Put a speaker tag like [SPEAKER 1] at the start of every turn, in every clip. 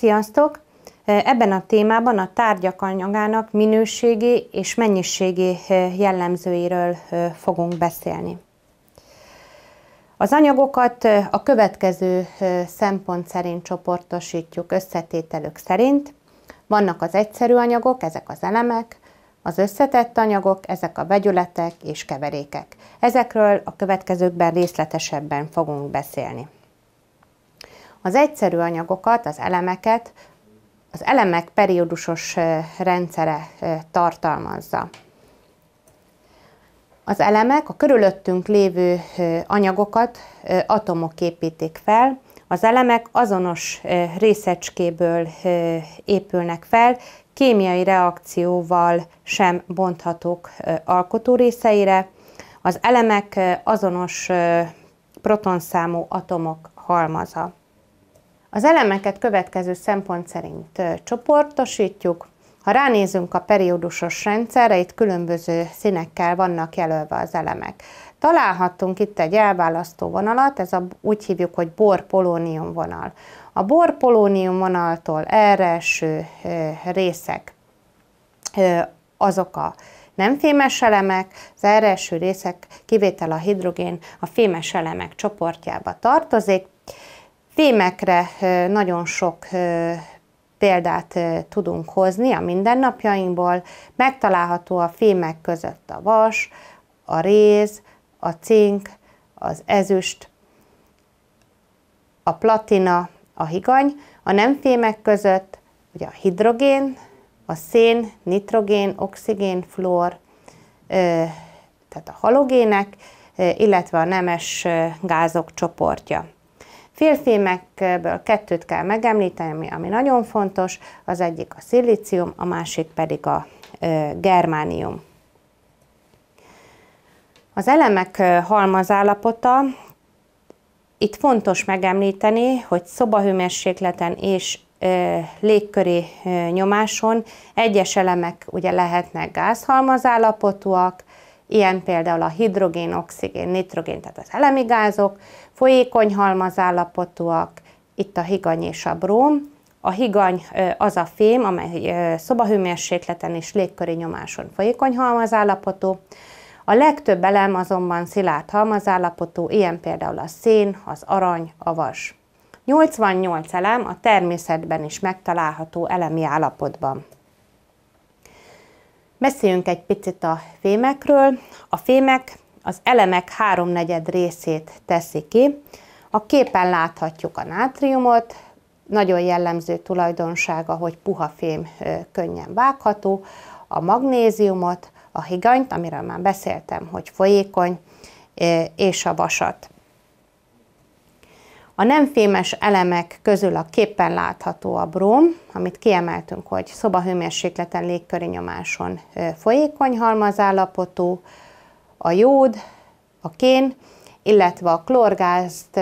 [SPEAKER 1] Sziasztok! Ebben a témában a tárgyak anyagának minőségi és mennyiségi jellemzőiről fogunk beszélni. Az anyagokat a következő szempont szerint csoportosítjuk összetételük szerint. Vannak az egyszerű anyagok, ezek az elemek, az összetett anyagok, ezek a vegyületek és keverékek. Ezekről a következőkben részletesebben fogunk beszélni. Az egyszerű anyagokat, az elemeket az elemek periódusos rendszere tartalmazza. Az elemek a körülöttünk lévő anyagokat atomok építik fel, az elemek azonos részecskéből épülnek fel, kémiai reakcióval sem bonthatók alkotó részeire. Az elemek azonos protonszámú atomok halmaza. Az elemeket következő szempont szerint csoportosítjuk. Ha ránézünk a periódusos rendszerre, itt különböző színekkel vannak jelölve az elemek. Találhatunk itt egy elválasztó vonalat, ez a, úgy hívjuk, hogy bor-polónium vonal. A bor-polónium vonaltól erre eső részek azok a nem fémes elemek, az erre eső részek kivétel a hidrogén a fémes elemek csoportjába tartozik, Fémekre nagyon sok példát tudunk hozni a mindennapjainkból. Megtalálható a fémek között a vas, a réz, a cink, az ezüst, a platina, a higany, a nem fémek között ugye a hidrogén, a szén, nitrogén, oxigén, fluor, tehát a halogének, illetve a nemes gázok csoportja. Félfémekből kettőt kell megemlíteni, ami, ami nagyon fontos, az egyik a szilícium, a másik pedig a ö, germánium. Az elemek halmazállapota, itt fontos megemlíteni, hogy szobahőmérsékleten és légköri nyomáson egyes elemek ugye lehetnek gázhalmazállapotúak, ilyen például a hidrogén, oxigén, nitrogén, tehát az elemi gázok, folyékony halmazállapotúak, itt a higany és a bróm. A higany az a fém, amely szobahőmérsékleten és légköri nyomáson folyékony halmazállapotú. A legtöbb elem azonban szilárd halmazállapotú, ilyen például a szén, az arany, a vas. 88 elem a természetben is megtalálható elemi állapotban. Beszéljünk egy picit a fémekről. A fémek az elemek háromnegyed részét teszi ki. A képen láthatjuk a nátriumot, nagyon jellemző tulajdonsága, hogy puha fém könnyen vágható, a magnéziumot, a higanyt, amiről már beszéltem, hogy folyékony, és a vasat. A nem fémes elemek közül a képen látható a bróm, amit kiemeltünk, hogy szobahőmérsékleten, légköri nyomáson folyékony halmazállapotú, a jód, a kén, illetve a klorgázt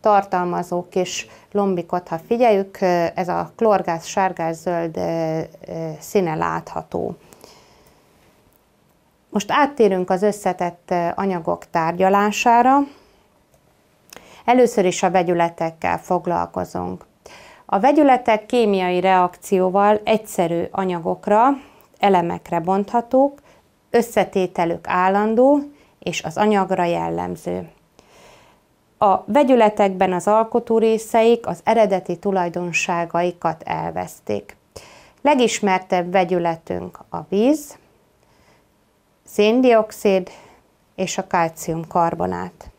[SPEAKER 1] tartalmazó kis lombikot, ha figyeljük, ez a klorgáz sárgás-zöld színe látható. Most áttérünk az összetett anyagok tárgyalására. Először is a vegyületekkel foglalkozunk. A vegyületek kémiai reakcióval egyszerű anyagokra, elemekre bonthatók, összetételük állandó és az anyagra jellemző. A vegyületekben az részeik az eredeti tulajdonságaikat elvesztik. Legismertebb vegyületünk a víz, széndiokszid és a kalciumkarbonát.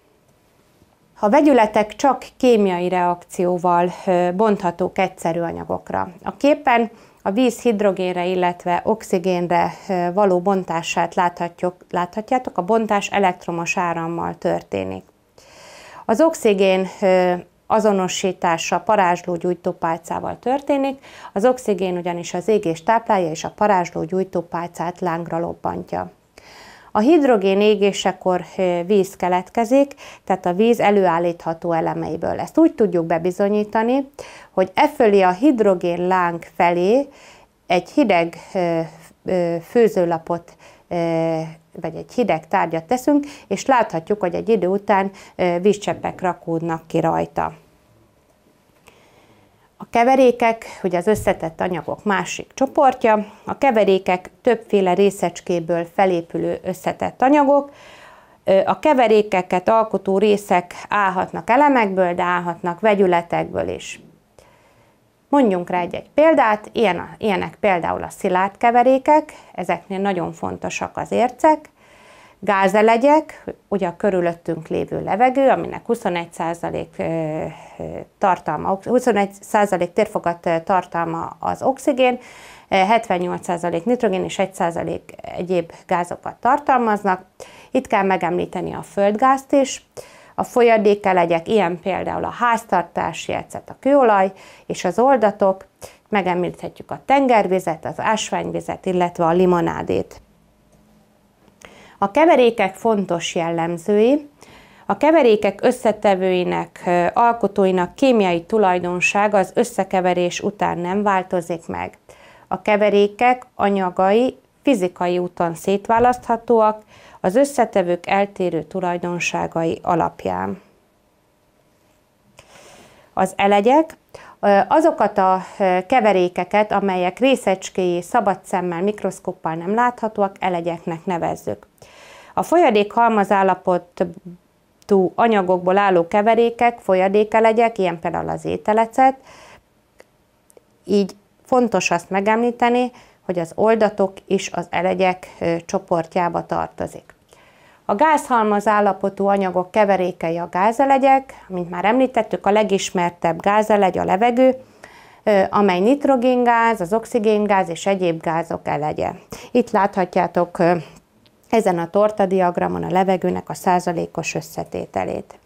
[SPEAKER 1] A vegyületek csak kémiai reakcióval bonthatók egyszerű anyagokra. A képen a víz hidrogénre, illetve oxigénre való bontását láthatjuk, láthatjátok, a bontás elektromos árammal történik. Az oxigén azonosítása parázslógyújtó pálcával történik, az oxigén ugyanis az égés táplálja és a parázslógyújtó pálcát lángra lobbantja. A hidrogén égésekor víz keletkezik, tehát a víz előállítható elemeiből. Ezt úgy tudjuk bebizonyítani, hogy e fölé a hidrogén láng felé egy hideg főzőlapot vagy egy hideg tárgyat teszünk, és láthatjuk, hogy egy idő után vízcseppek rakódnak ki rajta. A keverékek, hogy az összetett anyagok másik csoportja, a keverékek többféle részecskéből felépülő összetett anyagok, a keverékeket alkotó részek állhatnak elemekből, de állhatnak vegyületekből is. Mondjunk rá egy-egy példát, ilyenek például a szilárd keverékek, ezeknél nagyon fontosak az ércek, gázelegyek, ugye a körülöttünk lévő levegő, aminek 21% tartalma, 21% térfogat tartalma az oxigén, 78% nitrogén és 1% egyéb gázokat tartalmaznak. Itt kell megemlíteni a földgázt is, a legyek. ilyen például a háztartási ecet, a kőolaj és az oldatok, megemlíthetjük a tengervizet, az ásványvizet, illetve a limonádét. A keverékek fontos jellemzői, a keverékek összetevőinek, alkotóinak kémiai tulajdonsága az összekeverés után nem változik meg. A keverékek anyagai fizikai úton szétválaszthatóak az összetevők eltérő tulajdonságai alapján. Az elegyek azokat a keverékeket, amelyek részecskéi, szabad szemmel, mikroszkóppal nem láthatóak, elegyeknek nevezzük. A folyadék halmazállapotú anyagokból álló keverékek, folyadékelegyek, ilyen például az ételecet, így fontos azt megemlíteni, hogy az oldatok is az elegyek csoportjába tartozik. A gázhalmaz állapotú anyagok keverékei a gázelegyek, mint már említettük, a legismertebb gázelegy a levegő, amely nitrogéngáz, az oxigéngáz és egyéb gázok elegye. Itt láthatjátok ezen a tortadiagramon a levegőnek a százalékos összetételét.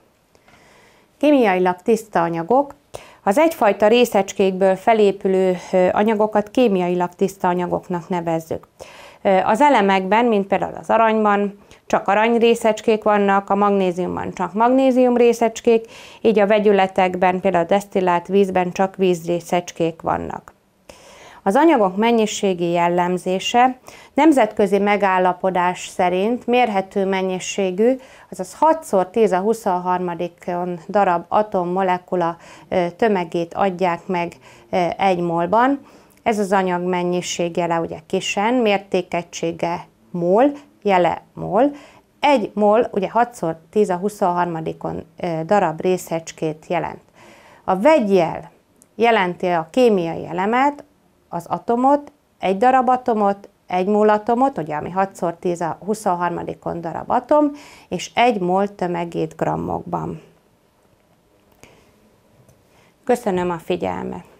[SPEAKER 1] Kémiailag tiszta anyagok. Az egyfajta részecskékből felépülő anyagokat kémiailag tiszta anyagoknak nevezzük. Az elemekben, mint például az aranyban, csak arany részecskék vannak, a magnéziumban csak magnézium részecskék, így a vegyületekben, például a desztillált vízben csak vízrészecskék vannak. Az anyagok mennyiségi jellemzése nemzetközi megállapodás szerint mérhető mennyiségű, azaz 6 x 10 a 23 darab atommolekula tömegét adják meg egy molban. Ez az anyag mennyiségjele ugye kisen, mértékegysége mol, jele mol. Egy mol ugye 6 x 10 a 23 darab részecskét jelent. A vegyjel jelenti a kémiai elemet, az atomot, egy darab atomot, egy mol atomot, ugye ami 6 x 10 a 23 darab atom, és egy mol tömegét grammokban. Köszönöm a figyelmet!